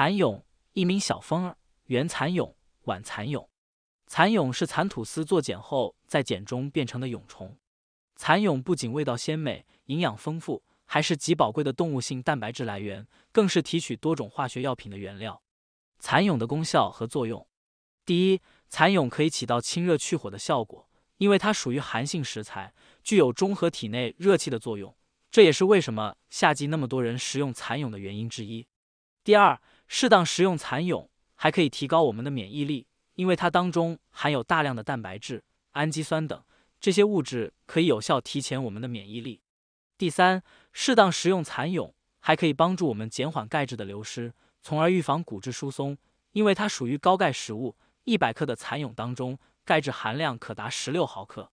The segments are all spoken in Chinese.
蚕蛹，一名小蜂儿，原蚕蛹，晚蚕蛹。蚕蛹是蚕吐丝作茧后在茧中变成的蛹虫。蚕蛹不仅味道鲜美、营养丰富，还是极宝贵的动物性蛋白质来源，更是提取多种化学药品的原料。蚕蛹的功效和作用：第一，蚕蛹可以起到清热去火的效果，因为它属于寒性食材，具有中和体内热气的作用，这也是为什么夏季那么多人食用蚕蛹的原因之一。第二。适当食用蚕蛹还可以提高我们的免疫力，因为它当中含有大量的蛋白质、氨基酸等，这些物质可以有效提前我们的免疫力。第三，适当食用蚕蛹还可以帮助我们减缓钙质的流失，从而预防骨质疏松，因为它属于高钙食物，一百克的蚕蛹当中钙质含量可达十六毫克。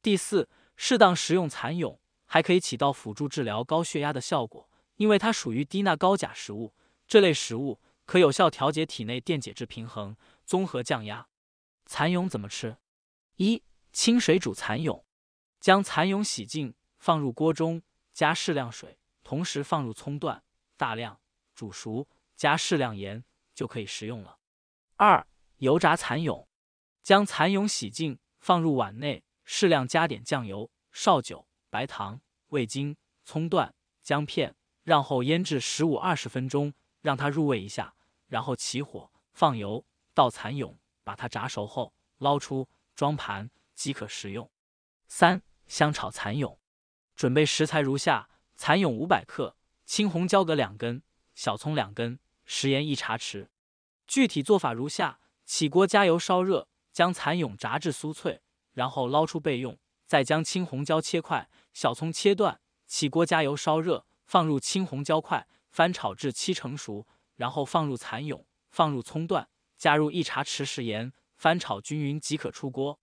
第四，适当食用蚕蛹还可以起到辅助治疗高血压的效果，因为它属于低钠高钾食物。这类食物可有效调节体内电解质平衡，综合降压。蚕蛹怎么吃？一、清水煮蚕蛹，将蚕蛹洗净，放入锅中，加适量水，同时放入葱段、大量煮熟，加适量盐，就可以食用了。二、油炸蚕蛹，将蚕蛹洗净，放入碗内，适量加点酱油、绍酒、白糖、味精、葱段、姜片，让后腌制十五二十分钟。让它入味一下，然后起火，放油，倒蚕蛹，把它炸熟后，捞出装盘即可食用。三香炒蚕蛹，准备食材如下：蚕蛹500克，青红椒各两根，小葱两根，食盐一茶匙。具体做法如下：起锅加油烧热，将蚕蛹炸至酥脆，然后捞出备用。再将青红椒切块，小葱切断，起锅加油烧热，放入青红椒块。翻炒至七成熟，然后放入蚕蛹，放入葱段，加入一茶匙食盐，翻炒均匀即可出锅。